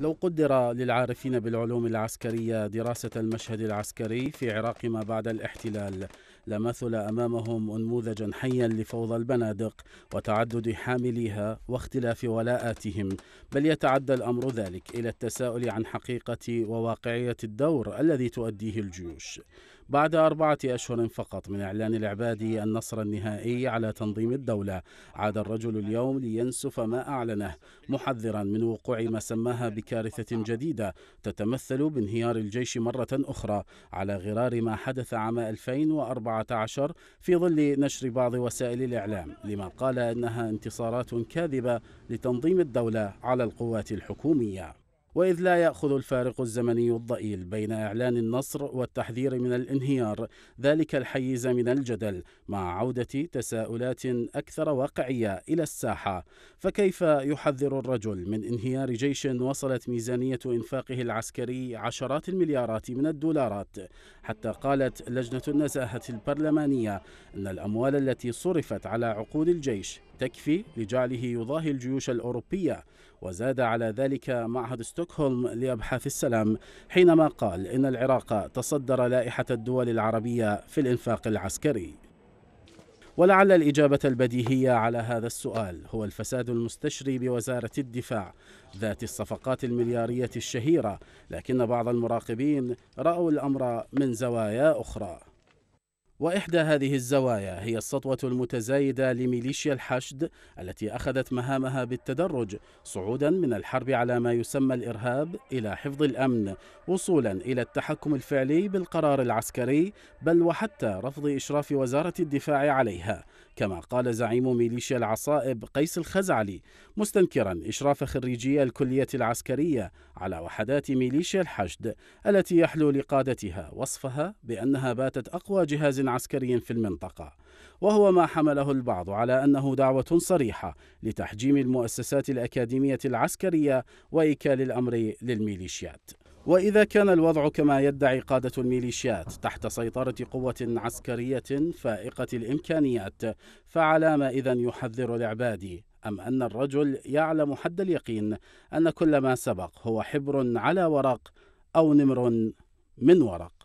لو قدر للعارفين بالعلوم العسكرية دراسة المشهد العسكري في عراق ما بعد الاحتلال لمثل أمامهم انموذجا حيا لفوضى البنادق وتعدد حامليها واختلاف ولاءاتهم بل يتعدى الأمر ذلك إلى التساؤل عن حقيقة وواقعية الدور الذي تؤديه الجيوش بعد أربعة أشهر فقط من إعلان العبادي النصر النهائي على تنظيم الدولة عاد الرجل اليوم لينسف ما أعلنه محذرا من وقوع ما سماها بكارثة جديدة تتمثل بانهيار الجيش مرة أخرى على غرار ما حدث عام 2014 عشر في ظل نشر بعض وسائل الإعلام لمن قال أنها انتصارات كاذبة لتنظيم الدولة على القوات الحكومية وإذ لا يأخذ الفارق الزمني الضئيل بين إعلان النصر والتحذير من الانهيار ذلك الحيز من الجدل مع عودة تساؤلات أكثر واقعية إلى الساحة فكيف يحذر الرجل من انهيار جيش وصلت ميزانية إنفاقه العسكري عشرات المليارات من الدولارات حتى قالت لجنة النزاهة البرلمانية أن الأموال التي صرفت على عقود الجيش تكفي لجعله يضاهي الجيوش الأوروبية وزاد على ذلك معهد ستوكهولم لأبحاث السلام حينما قال إن العراق تصدر لائحة الدول العربية في الإنفاق العسكري ولعل الإجابة البديهية على هذا السؤال هو الفساد المستشري بوزارة الدفاع ذات الصفقات المليارية الشهيرة لكن بعض المراقبين رأوا الأمر من زوايا أخرى وإحدى هذه الزوايا هي السطوة المتزايدة لميليشيا الحشد التي أخذت مهامها بالتدرج صعودا من الحرب على ما يسمى الإرهاب إلى حفظ الأمن وصولا إلى التحكم الفعلي بالقرار العسكري بل وحتى رفض إشراف وزارة الدفاع عليها كما قال زعيم ميليشيا العصائب قيس الخزعلي مستنكرا إشراف خريجي الكلية العسكرية على وحدات ميليشيا الحشد التي يحلو لقادتها وصفها بأنها باتت أقوى جهاز عسكري في المنطقة وهو ما حمله البعض على أنه دعوة صريحة لتحجيم المؤسسات الأكاديمية العسكرية وإيكال الأمر للميليشيات وإذا كان الوضع كما يدعي قادة الميليشيات تحت سيطرة قوة عسكرية فائقة الإمكانيات فعلى ما إذا يحذر العبادي أم أن الرجل يعلم حد اليقين أن كل ما سبق هو حبر على ورق أو نمر من ورق